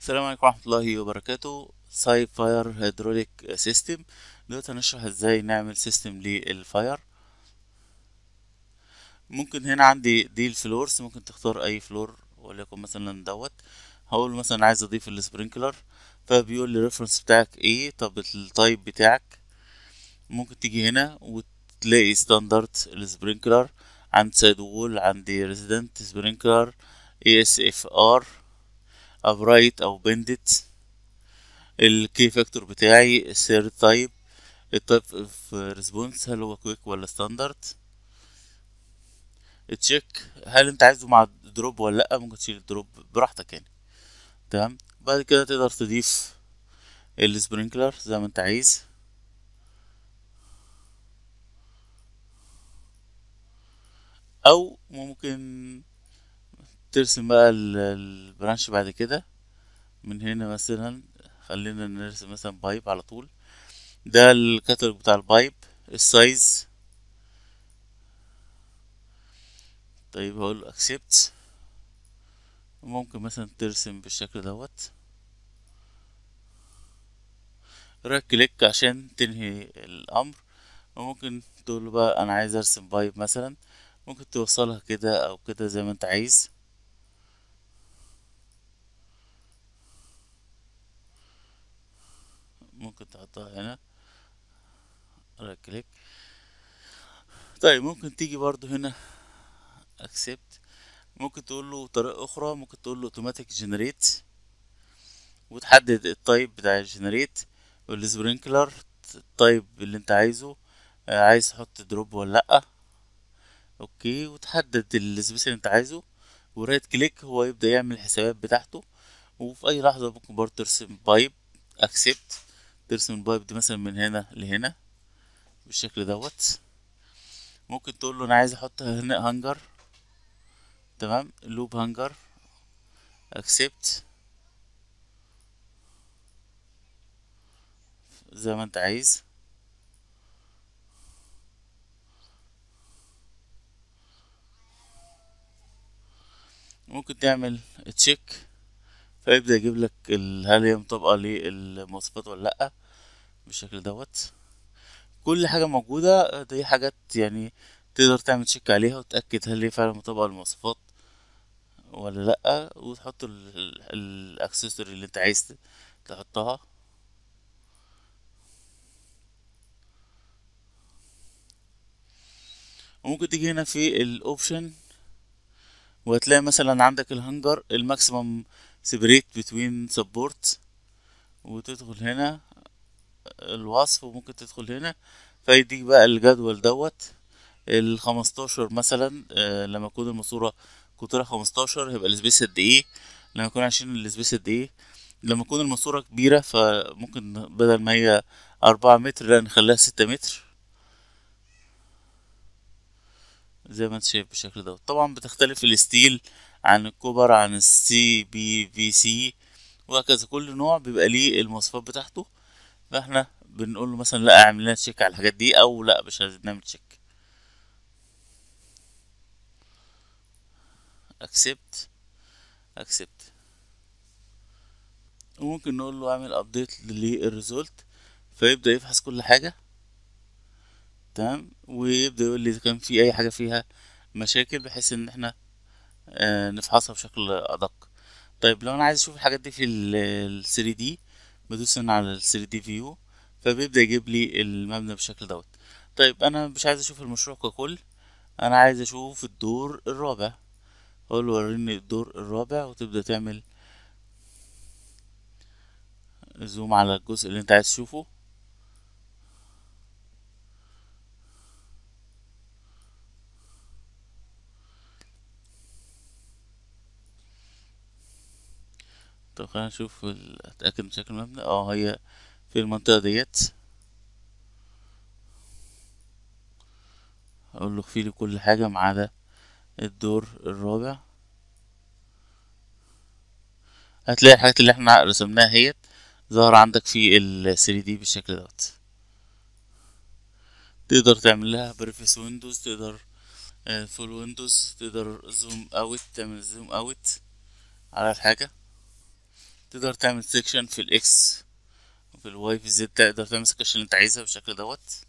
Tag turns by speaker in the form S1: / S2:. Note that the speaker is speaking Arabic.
S1: السلام عليكم ورحمة الله وبركاته ساي فاير هيدروليك سيستم دلوقتي هنشرح ازاي نعمل سيستم للفاير ممكن هنا عندي دي الفلورس ممكن تختار اي فلور وليكن مثلا دوت هقول مثلا عايز اضيف السبرينكلر فبيقول لي الريفرنس بتاعك ايه طب التايب بتاعك ممكن تيجي هنا وتلاقي ستاندرد السبرينكلر عند سايد وول عندي ريزيدنت سبرينكلر اي اس اف ار ابرايت او بندت الكي فاكتور بتاعي السير تايب التايب اوف ريسبونس هل هو كويك ولا ستاندرد تشيك هل انت عايزه مع دروب ولا لا ممكن تشيل الدروب براحتك يعني تمام بعد كده تقدر تضيف السبرينكلر زي ما انت عايز او ممكن ترسم بقى البرانش بعد كده من هنا مثلا خلينا نرسم مثلا بايب على طول ده الكتالوج بتاع البايب السايز طيب هقول اكسبت ممكن وممكن مثلا ترسم بالشكل دوت رايت كليك عشان تنهي الامر وممكن تقول بقى انا عايز ارسم بايب مثلا ممكن توصلها كده او كده زي ما انت عايز ممكن تحطها هنا رايت كليك طيب ممكن تيجي برضو هنا اكسبت ممكن تقول له طريقة اخرى ممكن تقول له اوتوماتيك جنريت وتحدد التايب بتاع الجنريت والسبرينكلر التايب اللي انت عايزه آه، عايز تحط دروب ولا لا اوكي وتحدد السبيس اللي انت عايزه ورايت كليك هو يبدا يعمل الحسابات بتاعته وفي اي لحظه ممكن برضو ترسم بايب اكسبت ترسم البايب دي مثلا من هنا لهنا بالشكل دوت ممكن تقول له انا عايز احط هنا هانجر تمام لوب هانجر اكسبت زي ما انت عايز ممكن تعمل تشيك فيبدأ يجيب لك هل هي مطابقة للمواصفات ولا لأ بالشكل دوت كل حاجة موجودة دي حاجات يعني تقدر تعمل تشيك عليها وتأكد هل هي فعلا مطابقة للمواصفات ولا لأ وتحط الاكسسوار اللي انت عايز تحطها وممكن تيجي هنا في الاوبشن وهتلاقي مثلا عندك الهنجر الماكسيمم سيبريت بتوين سبورت وتدخل هنا الوصف وممكن تدخل هنا فيديك بقى الجدول دوت الخمستاشر مثلا آه، لما تكون الماسورة قطرها خمستاشر هيبقى السبيس قد ايه لما يكون عشرين السبيس قد ايه لما تكون الماسورة كبيرة فممكن بدل ما هي أربعة متر لا نخليها ستة متر زي ما انت شايف بالشكل دوت طبعا بتختلف الستيل عن الكوبر عن السي بي في سي وهكذا كل نوع بيبقى ليه المواصفات بتاعته فاحنا بنقول له مثلا لا اعمل لنا تشيك على الحاجات دي او لا مش هنعمل تشيك اكسبت اكسبت وممكن نقول له اعمل ابديت للريزولت فيبدا يفحص كل حاجه تمام ويبدا يقول لي اذا كان في اي حاجه فيها مشاكل بحيث ان احنا آه، نفحصها بشكل أدق طيب لو أنا عايز أشوف الحاجات دي في ال 3 دي بدوس هنا على ال 3 دي فيو فبيبدأ يجيب لي المبنى بالشكل دوت طيب أنا مش عايز أشوف المشروع ككل أنا عايز أشوف الدور الرابع أقول وريني الدور الرابع وتبدأ تعمل زوم على الجزء اللي أنت عايز تشوفه طب خلينا نشوف اتأكد من شكل المبنى اه هي في المنطقة ديت اقول له اخفيلي كل حاجة ما عدا الدور الرابع هتلاقي الحاجات اللي احنا رسمناها هيت ظهر عندك في ال 3 دي بالشكل دوت تقدر تعمل لها بريفيس ويندوز تقدر فول آه، ويندوز تقدر زوم اوت تعمل زوم اوت على الحاجة تقدر تعمل سيكشن في الاكس وفي الواي في الزد تقدر تعمل سيكشن اللي انت عايزها بالشكل دوت